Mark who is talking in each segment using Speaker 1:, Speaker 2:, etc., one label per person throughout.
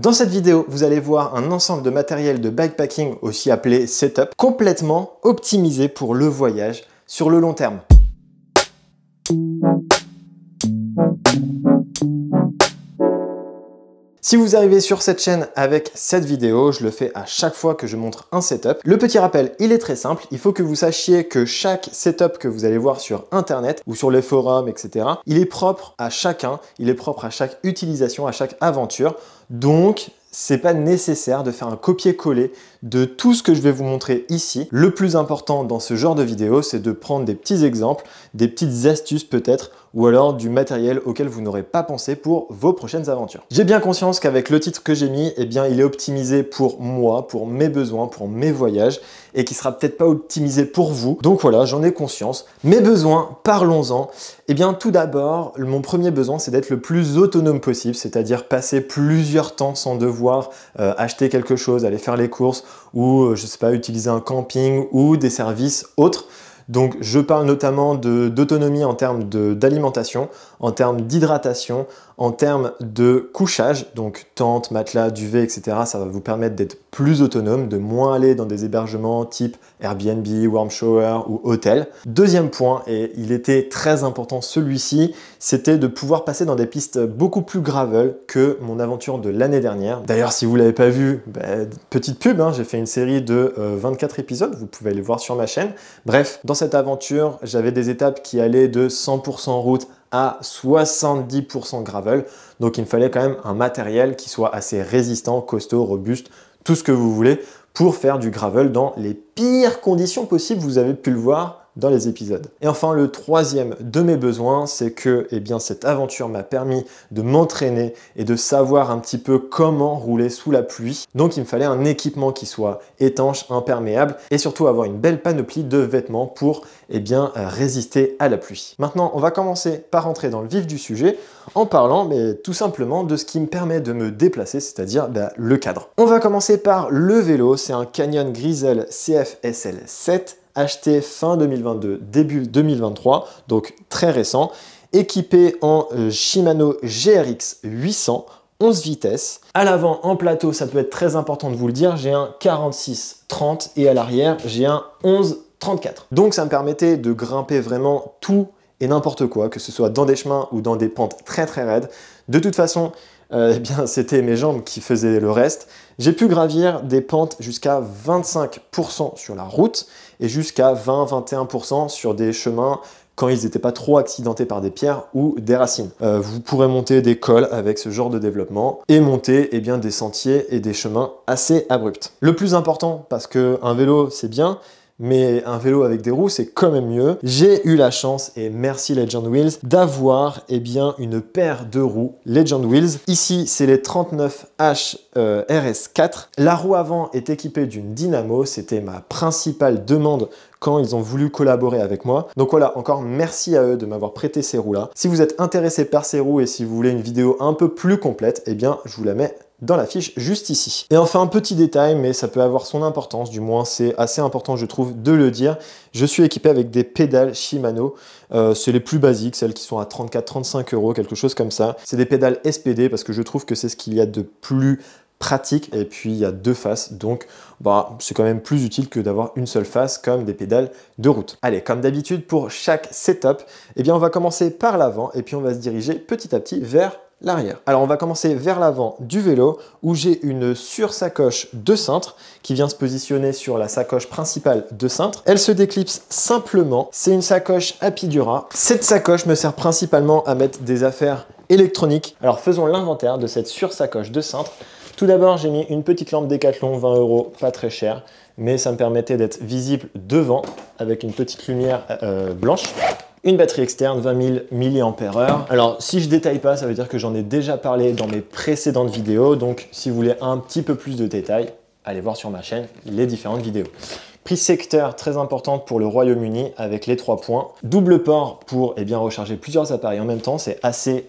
Speaker 1: Dans cette vidéo, vous allez voir un ensemble de matériel de bikepacking, aussi appelé setup, complètement optimisé pour le voyage sur le long terme. Si vous arrivez sur cette chaîne avec cette vidéo, je le fais à chaque fois que je montre un setup. Le petit rappel, il est très simple, il faut que vous sachiez que chaque setup que vous allez voir sur internet ou sur les forums, etc., il est propre à chacun, il est propre à chaque utilisation, à chaque aventure. Donc, c'est pas nécessaire de faire un copier-coller de tout ce que je vais vous montrer ici. Le plus important dans ce genre de vidéo, c'est de prendre des petits exemples, des petites astuces peut-être, ou alors du matériel auquel vous n'aurez pas pensé pour vos prochaines aventures. J'ai bien conscience qu'avec le titre que j'ai mis, eh bien, il est optimisé pour moi, pour mes besoins, pour mes voyages, et qui sera peut-être pas optimisé pour vous. Donc voilà, j'en ai conscience. Mes besoins, parlons-en. Eh bien, tout d'abord, mon premier besoin, c'est d'être le plus autonome possible, c'est-à-dire passer plusieurs temps sans devoir euh, acheter quelque chose, aller faire les courses, ou, euh, je ne sais pas, utiliser un camping, ou des services autres. Donc je parle notamment d'autonomie en termes d'alimentation, en termes d'hydratation, en termes de couchage, donc tente, matelas, duvet, etc. Ça va vous permettre d'être plus autonome, de moins aller dans des hébergements type Airbnb, Warm Shower ou hôtel. Deuxième point, et il était très important celui-ci, c'était de pouvoir passer dans des pistes beaucoup plus gravel que mon aventure de l'année dernière. D'ailleurs, si vous l'avez pas vu, bah, petite pub, hein, j'ai fait une série de 24 euh, épisodes, vous pouvez les voir sur ma chaîne. Bref, dans cette aventure, j'avais des étapes qui allaient de 100% route à 70% gravel. Donc il me fallait quand même un matériel qui soit assez résistant, costaud, robuste tout ce que vous voulez pour faire du gravel dans les pires conditions possibles. Vous avez pu le voir dans les épisodes. Et enfin, le troisième de mes besoins, c'est que eh bien, cette aventure m'a permis de m'entraîner et de savoir un petit peu comment rouler sous la pluie. Donc il me fallait un équipement qui soit étanche, imperméable et surtout avoir une belle panoplie de vêtements pour eh bien, résister à la pluie. Maintenant, on va commencer par entrer dans le vif du sujet en parlant mais, tout simplement de ce qui me permet de me déplacer, c'est-à-dire bah, le cadre. On va commencer par le vélo, c'est un Canyon Grizzle CFSL 7 acheté fin 2022, début 2023, donc très récent, équipé en euh, Shimano GRX 800, 11 vitesses. À l'avant, en plateau, ça peut être très important de vous le dire, j'ai un 46-30 et à l'arrière, j'ai un 11-34. Donc ça me permettait de grimper vraiment tout et n'importe quoi, que ce soit dans des chemins ou dans des pentes très très raides. De toute façon, euh, eh bien, c'était mes jambes qui faisaient le reste. J'ai pu gravir des pentes jusqu'à 25% sur la route et jusqu'à 20-21% sur des chemins quand ils n'étaient pas trop accidentés par des pierres ou des racines. Euh, vous pourrez monter des cols avec ce genre de développement et monter eh bien, des sentiers et des chemins assez abrupts. Le plus important, parce qu'un vélo c'est bien, mais un vélo avec des roues, c'est quand même mieux. J'ai eu la chance, et merci Legend Wheels, d'avoir eh bien une paire de roues Legend Wheels. Ici, c'est les 39H RS4. La roue avant est équipée d'une dynamo, c'était ma principale demande quand ils ont voulu collaborer avec moi. Donc voilà, encore merci à eux de m'avoir prêté ces roues-là. Si vous êtes intéressé par ces roues et si vous voulez une vidéo un peu plus complète, eh bien, je vous la mets dans la fiche juste ici. Et enfin, un petit détail, mais ça peut avoir son importance, du moins c'est assez important je trouve de le dire, je suis équipé avec des pédales Shimano, euh, c'est les plus basiques, celles qui sont à 34-35 euros, quelque chose comme ça. C'est des pédales SPD parce que je trouve que c'est ce qu'il y a de plus pratique et puis il y a deux faces donc bah, c'est quand même plus utile que d'avoir une seule face comme des pédales de route. Allez comme d'habitude pour chaque setup eh bien on va commencer par l'avant et puis on va se diriger petit à petit vers l'arrière. Alors on va commencer vers l'avant du vélo où j'ai une sursacoche de cintre qui vient se positionner sur la sacoche principale de cintre. Elle se déclipse simplement, c'est une sacoche à Apidura. Cette sacoche me sert principalement à mettre des affaires électroniques. Alors faisons l'inventaire de cette sursacoche de cintre. Tout d'abord, j'ai mis une petite lampe Decathlon, 20 euros, pas très cher, mais ça me permettait d'être visible devant avec une petite lumière euh, blanche une batterie externe 20 000 mAh. Alors si je détaille pas, ça veut dire que j'en ai déjà parlé dans mes précédentes vidéos, donc si vous voulez un petit peu plus de détails, allez voir sur ma chaîne les différentes vidéos. Prix secteur très importante pour le Royaume-Uni avec les trois points. Double port pour et eh bien, recharger plusieurs appareils en même temps, c'est assez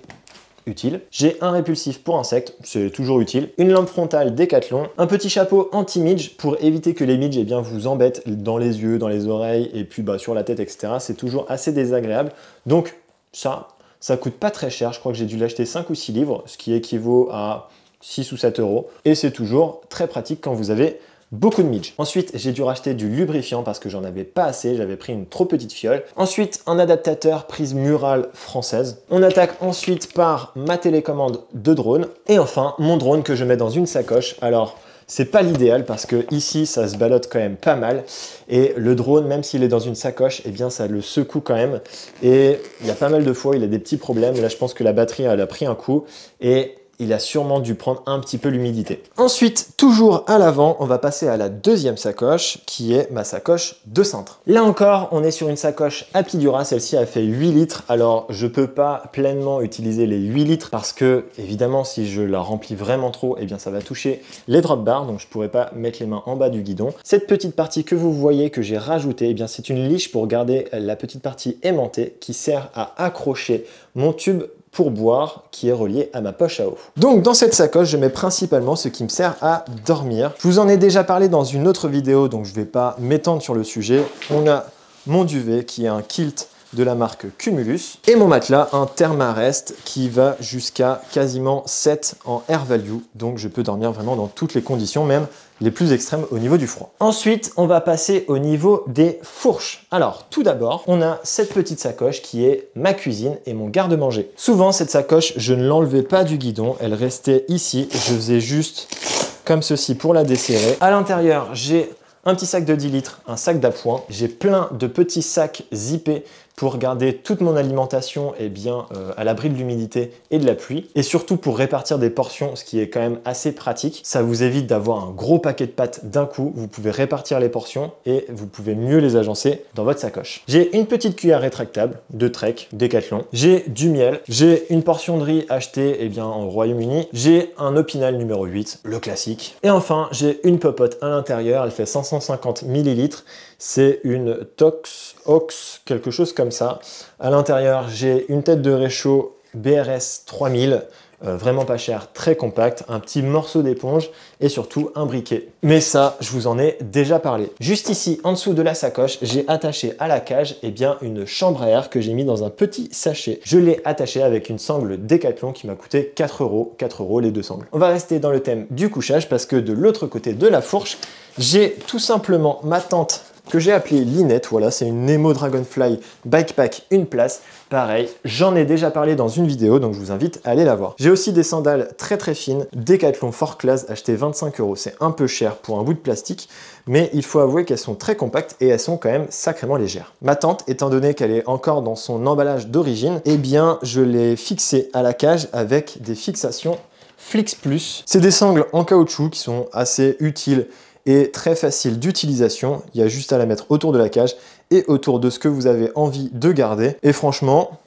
Speaker 1: utile. J'ai un répulsif pour insectes, c'est toujours utile. Une lampe frontale Décathlon, un petit chapeau anti-midge pour éviter que les midges eh bien, vous embêtent dans les yeux, dans les oreilles et puis bah, sur la tête, etc. C'est toujours assez désagréable. Donc ça, ça coûte pas très cher. Je crois que j'ai dû l'acheter 5 ou 6 livres, ce qui équivaut à 6 ou 7 euros. Et c'est toujours très pratique quand vous avez beaucoup de midge. Ensuite, j'ai dû racheter du lubrifiant parce que j'en avais pas assez, j'avais pris une trop petite fiole. Ensuite, un adaptateur prise murale française. On attaque ensuite par ma télécommande de drone. Et enfin, mon drone que je mets dans une sacoche. Alors, c'est pas l'idéal parce que ici ça se ballotte quand même pas mal et le drone même s'il est dans une sacoche eh bien ça le secoue quand même et il y a pas mal de fois il a des petits problèmes là je pense que la batterie elle a pris un coup et il a sûrement dû prendre un petit peu l'humidité. Ensuite, toujours à l'avant, on va passer à la deuxième sacoche, qui est ma sacoche de cintre. Là encore, on est sur une sacoche à Apidura, celle-ci a fait 8 litres, alors je peux pas pleinement utiliser les 8 litres parce que, évidemment, si je la remplis vraiment trop, eh bien ça va toucher les drop bars, donc je pourrais pas mettre les mains en bas du guidon. Cette petite partie que vous voyez, que j'ai rajoutée, eh bien c'est une liche pour garder la petite partie aimantée qui sert à accrocher mon tube pour boire qui est relié à ma poche à eau. Donc dans cette sacoche, je mets principalement ce qui me sert à dormir. Je vous en ai déjà parlé dans une autre vidéo, donc je ne vais pas m'étendre sur le sujet. On a mon duvet qui est un kilt de la marque Cumulus et mon matelas un Thermarest qui va jusqu'à quasiment 7 en air value donc je peux dormir vraiment dans toutes les conditions même les plus extrêmes au niveau du froid. Ensuite, on va passer au niveau des fourches. Alors, tout d'abord, on a cette petite sacoche qui est ma cuisine et mon garde-manger. Souvent, cette sacoche, je ne l'enlevais pas du guidon, elle restait ici. Je faisais juste comme ceci pour la desserrer. À l'intérieur, j'ai un petit sac de 10 litres, un sac d'appoint. J'ai plein de petits sacs zippés pour garder toute mon alimentation et eh bien, euh, à l'abri de l'humidité et de la pluie, et surtout pour répartir des portions, ce qui est quand même assez pratique. Ça vous évite d'avoir un gros paquet de pâtes d'un coup, vous pouvez répartir les portions et vous pouvez mieux les agencer dans votre sacoche. J'ai une petite cuillère rétractable de Trek, décathlon j'ai du miel, j'ai une portion de riz achetée et eh bien, au Royaume-Uni, j'ai un Opinal numéro 8, le classique, et enfin j'ai une popote à l'intérieur, elle fait 550 millilitres c'est une Tox Ox, quelque chose comme ça. À l'intérieur, j'ai une tête de réchaud BRS 3000, euh, vraiment pas cher, très compact, un petit morceau d'éponge et surtout un briquet. Mais ça, je vous en ai déjà parlé. Juste ici, en dessous de la sacoche, j'ai attaché à la cage et eh bien, une chambre à air que j'ai mis dans un petit sachet. Je l'ai attaché avec une sangle décathlon qui m'a coûté 4 euros, 4 euros les deux sangles. On va rester dans le thème du couchage parce que de l'autre côté de la fourche, j'ai tout simplement ma tente que j'ai appelé Linette. Voilà, c'est une Nemo Dragonfly Bikepack une place. Pareil, j'en ai déjà parlé dans une vidéo, donc je vous invite à aller la voir. J'ai aussi des sandales très très fines, Decathlon Fort Class, achetées 25 euros. C'est un peu cher pour un bout de plastique, mais il faut avouer qu'elles sont très compactes et elles sont quand même sacrément légères. Ma tante, étant donné qu'elle est encore dans son emballage d'origine, eh bien, je l'ai fixée à la cage avec des fixations Flix Plus. C'est des sangles en caoutchouc qui sont assez utiles est très facile d'utilisation. Il y a juste à la mettre autour de la cage et autour de ce que vous avez envie de garder. Et franchement,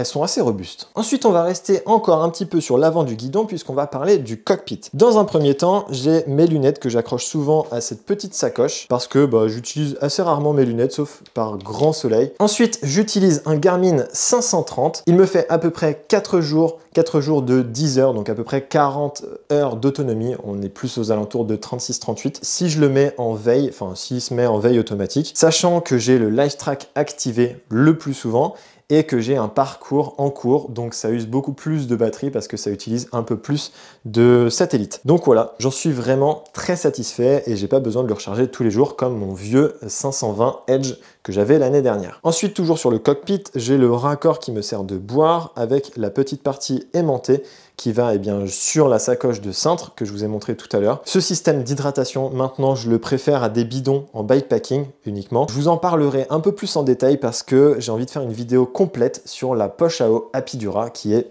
Speaker 1: elles sont assez robustes. Ensuite, on va rester encore un petit peu sur l'avant du guidon puisqu'on va parler du cockpit. Dans un premier temps, j'ai mes lunettes que j'accroche souvent à cette petite sacoche parce que bah, j'utilise assez rarement mes lunettes sauf par grand soleil. Ensuite, j'utilise un Garmin 530. Il me fait à peu près 4 jours, 4 jours de 10 heures, donc à peu près 40 heures d'autonomie. On est plus aux alentours de 36-38. Si je le mets en veille, enfin s'il se met en veille automatique, sachant que j'ai le live track activé le plus souvent et que j'ai un parcours en cours, donc ça use beaucoup plus de batterie parce que ça utilise un peu plus de satellites. Donc voilà, j'en suis vraiment très satisfait et j'ai pas besoin de le recharger tous les jours comme mon vieux 520 Edge que j'avais l'année dernière. Ensuite, toujours sur le cockpit, j'ai le raccord qui me sert de boire avec la petite partie aimantée qui va eh bien, sur la sacoche de cintre que je vous ai montré tout à l'heure. Ce système d'hydratation, maintenant, je le préfère à des bidons en bikepacking uniquement. Je vous en parlerai un peu plus en détail parce que j'ai envie de faire une vidéo complète sur la poche à eau Apidura qui est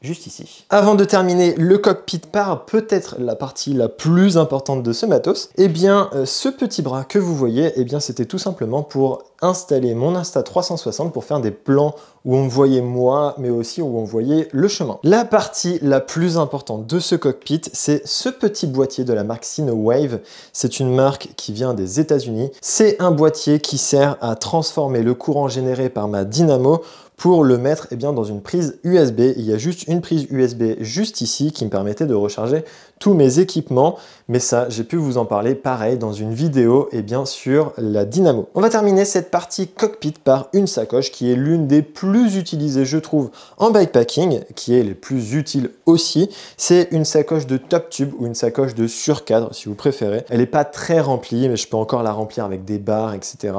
Speaker 1: juste ici. Avant de terminer le cockpit par peut-être la partie la plus importante de ce matos, eh bien euh, ce petit bras que vous voyez, eh bien c'était tout simplement pour installer mon Insta360 pour faire des plans où on voyait moi, mais aussi où on voyait le chemin. La partie la plus importante de ce cockpit, c'est ce petit boîtier de la marque Wave. C'est une marque qui vient des États-Unis. C'est un boîtier qui sert à transformer le courant généré par ma dynamo pour le mettre eh bien, dans une prise USB. Il y a juste une prise USB juste ici qui me permettait de recharger tous mes équipements. Mais ça, j'ai pu vous en parler pareil dans une vidéo et eh bien sur la Dynamo. On va terminer cette partie cockpit par une sacoche qui est l'une des plus utilisées, je trouve, en bikepacking, qui est les plus utiles aussi. C'est une sacoche de top tube ou une sacoche de surcadre, si vous préférez. Elle n'est pas très remplie, mais je peux encore la remplir avec des barres, etc.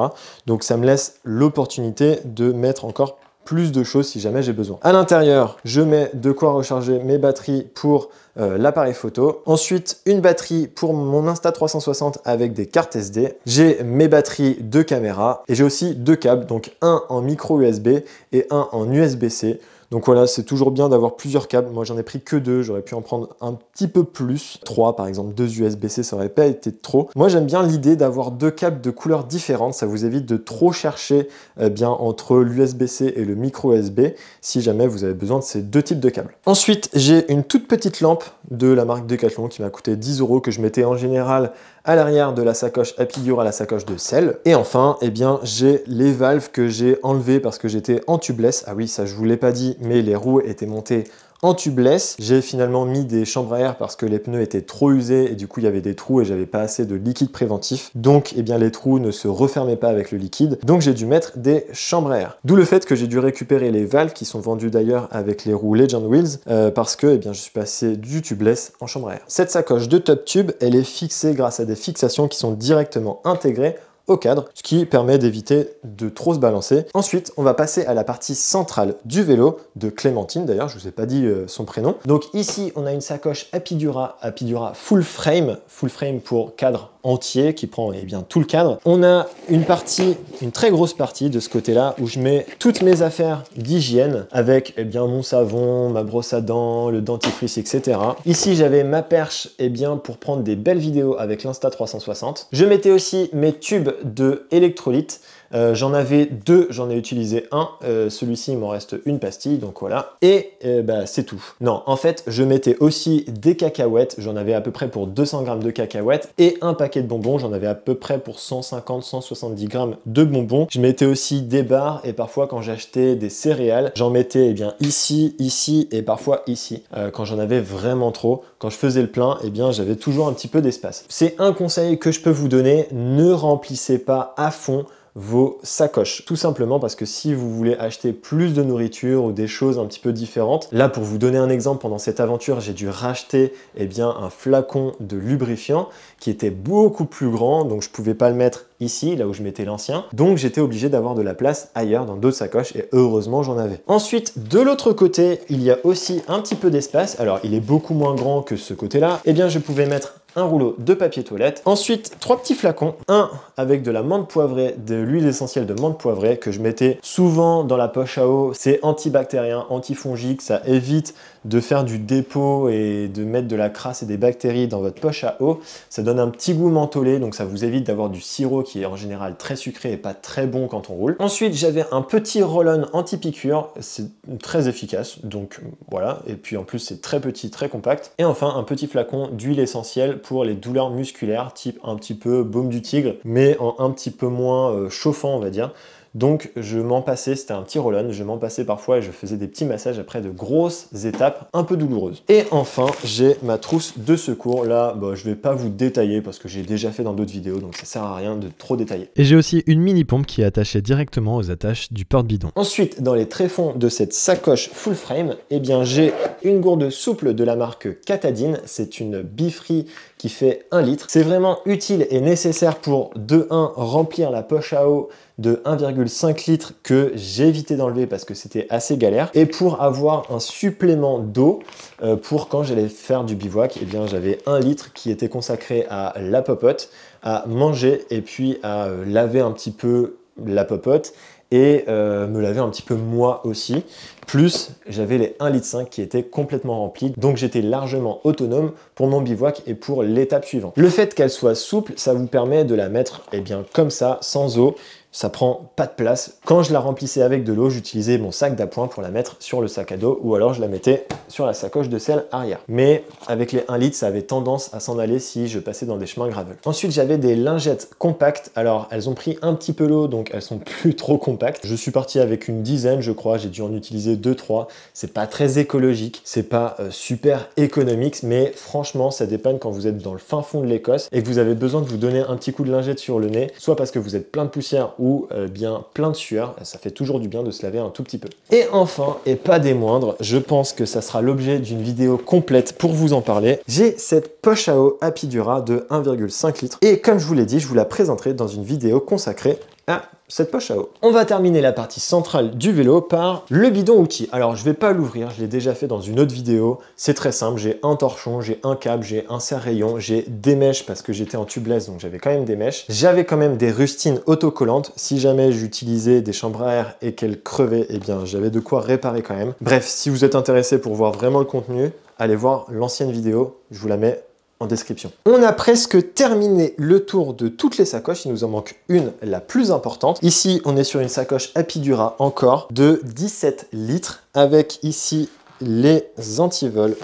Speaker 1: Donc ça me laisse l'opportunité de mettre encore plus de choses si jamais j'ai besoin. À l'intérieur, je mets de quoi recharger mes batteries pour euh, l'appareil photo. Ensuite, une batterie pour mon Insta360 avec des cartes SD. J'ai mes batteries de caméra et j'ai aussi deux câbles, donc un en micro USB et un en USB-C. Donc voilà, c'est toujours bien d'avoir plusieurs câbles. Moi, j'en ai pris que deux. J'aurais pu en prendre un petit peu plus. Trois, par exemple, deux USB-C, ça aurait pas été trop. Moi, j'aime bien l'idée d'avoir deux câbles de couleurs différentes. Ça vous évite de trop chercher eh bien entre l'USB-C et le micro USB si jamais vous avez besoin de ces deux types de câbles. Ensuite, j'ai une toute petite lampe de la marque Decathlon qui m'a coûté 10 euros que je mettais en général à l'arrière de la sacoche à pigure à la sacoche de sel. Et enfin, eh bien, j'ai les valves que j'ai enlevées parce que j'étais en tubeless. Ah oui, ça je vous l'ai pas dit, mais les roues étaient montées en tubeless. J'ai finalement mis des chambres à air parce que les pneus étaient trop usés et du coup il y avait des trous et j'avais pas assez de liquide préventif. Donc eh bien les trous ne se refermaient pas avec le liquide. Donc j'ai dû mettre des chambres à air. D'où le fait que j'ai dû récupérer les valves qui sont vendues d'ailleurs avec les roues Legend Wheels euh, parce que eh bien je suis passé du tubeless en chambre à air. Cette sacoche de Top Tube, elle est fixée grâce à des fixations qui sont directement intégrées au cadre, ce qui permet d'éviter de trop se balancer. Ensuite, on va passer à la partie centrale du vélo de Clémentine, d'ailleurs, je vous ai pas dit euh, son prénom. Donc ici, on a une sacoche Apidura, Apidura full frame, full frame pour cadre entier qui prend eh bien, tout le cadre. On a une partie, une très grosse partie de ce côté-là où je mets toutes mes affaires d'hygiène avec eh bien, mon savon, ma brosse à dents, le dentifrice, etc. Ici, j'avais ma perche eh bien, pour prendre des belles vidéos avec l'Insta360. Je mettais aussi mes tubes de électrolyte euh, j'en avais deux, j'en ai utilisé un. Euh, celui-ci, il m'en reste une pastille, donc voilà. Et euh, bah, c'est tout. Non, en fait, je mettais aussi des cacahuètes. J'en avais à peu près pour 200 grammes de cacahuètes et un paquet de bonbons. J'en avais à peu près pour 150-170 grammes de bonbons. Je mettais aussi des barres et parfois quand j'achetais des céréales, j'en mettais eh bien ici, ici et parfois ici. quand j'en avais vraiment trop, quand je faisais le plein, et eh bien j'avais toujours un petit peu d'espace. C'est un conseil que je peux vous donner. Ne remplissez pas à fond vos sacoches. Tout simplement parce que si vous voulez acheter plus de nourriture ou des choses un petit peu différentes, là pour vous donner un exemple, pendant cette aventure, j'ai dû racheter eh bien, un flacon de lubrifiant qui était beaucoup plus grand, donc je pouvais pas le mettre ici, là où je mettais l'ancien. Donc j'étais obligé d'avoir de la place ailleurs dans d'autres sacoches et heureusement j'en avais. Ensuite, de l'autre côté, il y a aussi un petit peu d'espace. Alors il est beaucoup moins grand que ce côté-là. et eh bien je pouvais mettre un rouleau de papier toilette. Ensuite, trois petits flacons. Un avec de la menthe poivrée, de l'huile essentielle de menthe poivrée que je mettais souvent dans la poche à eau. C'est antibactérien, antifongique, ça évite de faire du dépôt et de mettre de la crasse et des bactéries dans votre poche à eau. Ça donne un petit goût mentholé, donc ça vous évite d'avoir du sirop qui est en général très sucré et pas très bon quand on roule. Ensuite, j'avais un petit roll-on anti-piqûre, c'est très efficace, donc voilà. Et puis en plus, c'est très petit, très compact. Et enfin, un petit flacon d'huile essentielle pour les douleurs musculaires, type un petit peu baume du tigre, mais en un petit peu moins euh, chauffant, on va dire. Donc je m'en passais, c'était un petit roll-on, je m'en passais parfois et je faisais des petits massages après de grosses étapes un peu douloureuses. Et enfin, j'ai ma trousse de secours. Là, je bah, je vais pas vous détailler parce que j'ai déjà fait dans d'autres vidéos, donc ça sert à rien de trop détailler. Et j'ai aussi une mini pompe qui est attachée directement aux attaches du porte-bidon. Ensuite, dans les tréfonds de cette sacoche full frame, eh bien j'ai une gourde souple de la marque Catadine. C'est une bifree qui fait 1 litre. C'est vraiment utile et nécessaire pour de 1 remplir la poche à eau de 1,5 litre que j'ai évité d'enlever parce que c'était assez galère. Et pour avoir un supplément d'eau euh, pour quand j'allais faire du bivouac, eh bien j'avais 1 litre qui était consacré à la popote, à manger et puis à euh, laver un petit peu la popote et euh, me laver un petit peu moi aussi. Plus, j'avais les 1,5 litre qui étaient complètement remplis, donc j'étais largement autonome pour mon bivouac et pour l'étape suivante. Le fait qu'elle soit souple, ça vous permet de la mettre eh bien, comme ça, sans eau, ça prend pas de place. Quand je la remplissais avec de l'eau, j'utilisais mon sac d'appoint pour la mettre sur le sac à dos ou alors je la mettais sur la sacoche de sel arrière. Mais avec les 1 litre, ça avait tendance à s'en aller si je passais dans des chemins gravel. Ensuite, j'avais des lingettes compactes. Alors, elles ont pris un petit peu l'eau, donc elles sont plus trop compactes. Je suis parti avec une dizaine, je crois. J'ai dû en utiliser 2-3. C'est pas très écologique, c'est pas euh, super économique, mais franchement, ça dépanne quand vous êtes dans le fin fond de l'Écosse et que vous avez besoin de vous donner un petit coup de lingette sur le nez, soit parce que vous êtes plein de poussière ou ou euh, bien plein de sueur. Ça fait toujours du bien de se laver un tout petit peu. Et enfin, et pas des moindres, je pense que ça sera l'objet d'une vidéo complète pour vous en parler. J'ai cette poche à eau Apidura de 1,5 litre et comme je vous l'ai dit, je vous la présenterai dans une vidéo consacrée ah, cette poche à eau. On va terminer la partie centrale du vélo par le bidon outil. Alors je vais pas l'ouvrir, je l'ai déjà fait dans une autre vidéo. C'est très simple, j'ai un torchon, j'ai un câble, j'ai un serre-rayon, j'ai des mèches parce que j'étais en tubeless donc j'avais quand même des mèches. J'avais quand même des rustines autocollantes. Si jamais j'utilisais des chambres à air et qu'elles crevaient, eh bien j'avais de quoi réparer quand même. Bref, si vous êtes intéressé pour voir vraiment le contenu, allez voir l'ancienne vidéo, je vous la mets description. On a presque terminé le tour de toutes les sacoches, il nous en manque une, la plus importante. Ici, on est sur une sacoche Apidura encore de 17 litres avec ici les antivols,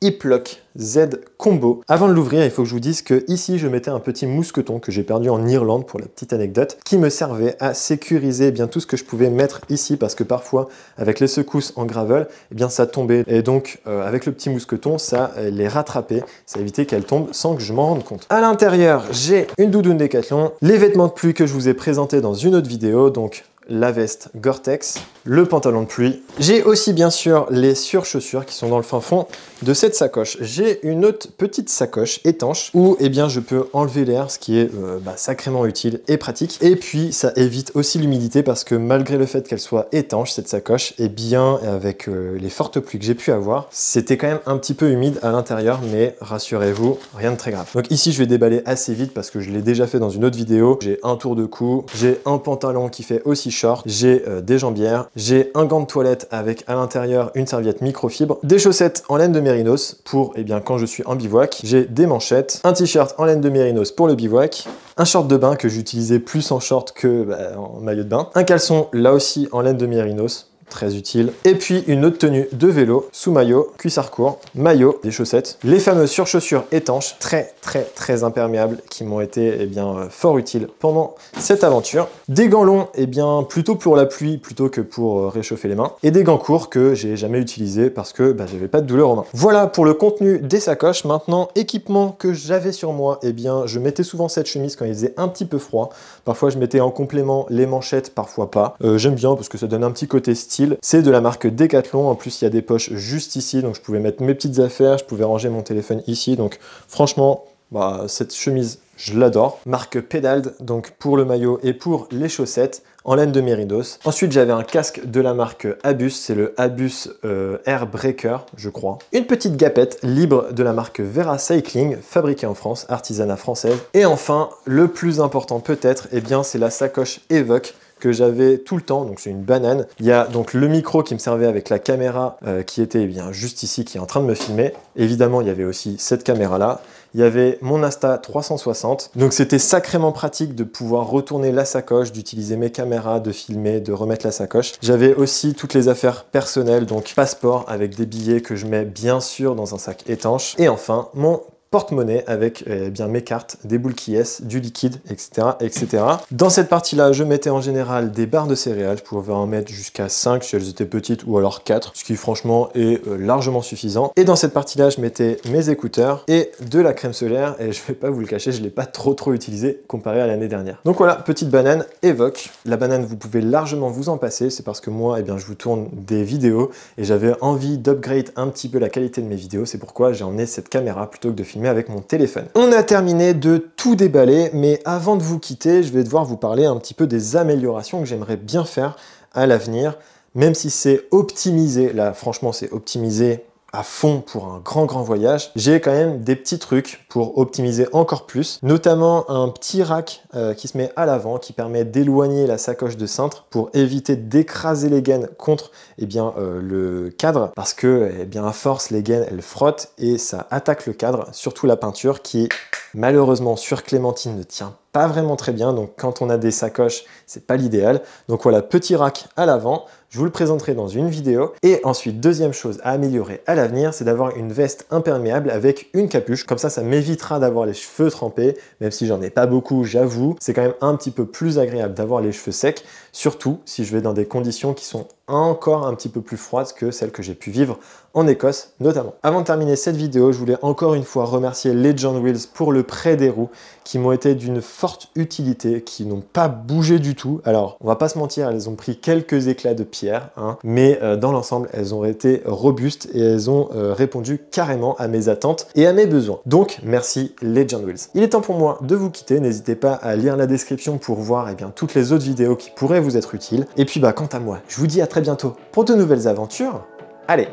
Speaker 1: Hiploc. Z Combo. Avant de l'ouvrir, il faut que je vous dise que ici, je mettais un petit mousqueton que j'ai perdu en Irlande pour la petite anecdote, qui me servait à sécuriser eh bien tout ce que je pouvais mettre ici parce que parfois, avec les secousses en gravel, eh bien ça tombait. Et donc, euh, avec le petit mousqueton, ça euh, les rattrapait, ça évitait qu'elles tombent sans que je m'en rende compte. À l'intérieur, j'ai une doudoune Décathlon, les vêtements de pluie que je vous ai présentés dans une autre vidéo, donc la veste Gore-Tex, le pantalon de pluie. J'ai aussi bien sûr les surchaussures qui sont dans le fin fond de cette sacoche. J'ai une autre petite sacoche étanche où eh bien, je peux enlever l'air, ce qui est euh, bah, sacrément utile et pratique. Et puis ça évite aussi l'humidité parce que malgré le fait qu'elle soit étanche, cette sacoche, eh bien avec euh, les fortes pluies que j'ai pu avoir, c'était quand même un petit peu humide à l'intérieur, mais rassurez-vous, rien de très grave. Donc ici je vais déballer assez vite parce que je l'ai déjà fait dans une autre vidéo. J'ai un tour de cou, j'ai un pantalon qui fait aussi j'ai euh, des jambières, j'ai un gant de toilette avec à l'intérieur une serviette microfibre, des chaussettes en laine de mérinos pour et eh bien quand je suis en bivouac, j'ai des manchettes, un t-shirt en laine de mérinos pour le bivouac, un short de bain que j'utilisais plus en short que bah, en maillot de bain, un caleçon là aussi en laine de mérinos très utile. Et puis une autre tenue de vélo, sous maillot, cuissard court, maillot, des chaussettes, les fameuses surchaussures étanches, très très très imperméables, qui m'ont été eh bien, euh, fort utiles pendant cette aventure. Des gants longs, eh bien, plutôt pour la pluie plutôt que pour euh, réchauffer les mains. Et des gants courts que j'ai jamais utilisés parce que bah, j'avais pas de douleur aux mains. Voilà pour le contenu des sacoches. Maintenant, équipement que j'avais sur moi, eh bien, je mettais souvent cette chemise quand il faisait un petit peu froid. Parfois, je mettais en complément les manchettes, parfois pas. Euh, j'aime bien parce que ça donne un petit côté style. C'est de la marque Decathlon. En plus, il y a des poches juste ici, donc je pouvais mettre mes petites affaires, je pouvais ranger mon téléphone ici. Donc franchement, bah, cette chemise, je l'adore. Marque Pedald, donc pour le maillot et pour les chaussettes en laine de Méridos. Ensuite, j'avais un casque de la marque Abus, c'est le Abus Air euh, Airbreaker, je crois. Une petite gapette libre de la marque Vera Cycling, fabriquée en France, artisanat française. Et enfin, le plus important peut-être, eh bien, c'est la sacoche Evoque que j'avais tout le temps, donc c'est une banane. Il y a donc le micro qui me servait avec la caméra euh, qui était eh bien juste ici, qui est en train de me filmer. Évidemment, il y avait aussi cette caméra là il y avait mon Asta 360. Donc c'était sacrément pratique de pouvoir retourner la sacoche, d'utiliser mes caméras, de filmer, de remettre la sacoche. J'avais aussi toutes les affaires personnelles, donc passeport avec des billets que je mets bien sûr dans un sac étanche. Et enfin, mon porte-monnaie avec eh bien, mes cartes, des boules qui est, du liquide, etc., etc. Dans cette partie-là, je mettais en général des barres de céréales. Je pouvais en mettre jusqu'à 5 si elles étaient petites ou alors 4, ce qui franchement est euh, largement suffisant. Et dans cette partie-là, je mettais mes écouteurs et de la crème solaire. Et je vais pas vous le cacher, je l'ai pas trop trop utilisé comparé à l'année dernière. Donc voilà, petite banane, évoque. La banane, vous pouvez largement vous en passer. C'est parce que moi, eh bien, je vous tourne des vidéos et j'avais envie d'upgrade un petit peu la qualité de mes vidéos. C'est pourquoi j'ai emmené cette caméra plutôt que de filmer avec mon téléphone. On a terminé de tout déballer, mais avant de vous quitter, je vais devoir vous parler un petit peu des améliorations que j'aimerais bien faire à l'avenir, même si c'est optimisé, là franchement c'est optimisé à fond pour un grand grand voyage, j'ai quand même des petits trucs pour optimiser encore plus, notamment un petit rack euh, qui se met à l'avant, qui permet d'éloigner la sacoche de cintre pour éviter d'écraser les gaines contre et eh bien, euh, le cadre, parce que et eh bien, à force, les gaines, elles frottent et ça attaque le cadre, surtout la peinture qui, malheureusement, sur Clémentine ne tient pas vraiment très bien, donc quand on a des sacoches, c'est pas l'idéal. Donc voilà, petit rack à l'avant, je vous le présenterai dans une vidéo. Et ensuite, deuxième chose à améliorer à l'avenir, c'est d'avoir une veste imperméable avec une capuche. Comme ça, ça m'évitera d'avoir les cheveux trempés, même si j'en ai pas beaucoup, j'avoue. C'est quand même un petit peu plus agréable d'avoir les cheveux secs, surtout si je vais dans des conditions qui sont encore un petit peu plus froide que celle que j'ai pu vivre en Écosse notamment. Avant de terminer cette vidéo, je voulais encore une fois remercier les John Wheels pour le prêt des roues qui m'ont été d'une forte utilité, qui n'ont pas bougé du tout. Alors, on va pas se mentir, elles ont pris quelques éclats de pierre, hein, mais euh, dans l'ensemble, elles ont été robustes et elles ont euh, répondu carrément à mes attentes et à mes besoins. Donc, merci les John Wheels. Il est temps pour moi de vous quitter. N'hésitez pas à lire la description pour voir eh bien, toutes les autres vidéos qui pourraient vous être utiles. Et puis, bah, quant à moi, je vous dis à très très bientôt pour de nouvelles aventures. Allez,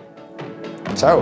Speaker 1: ciao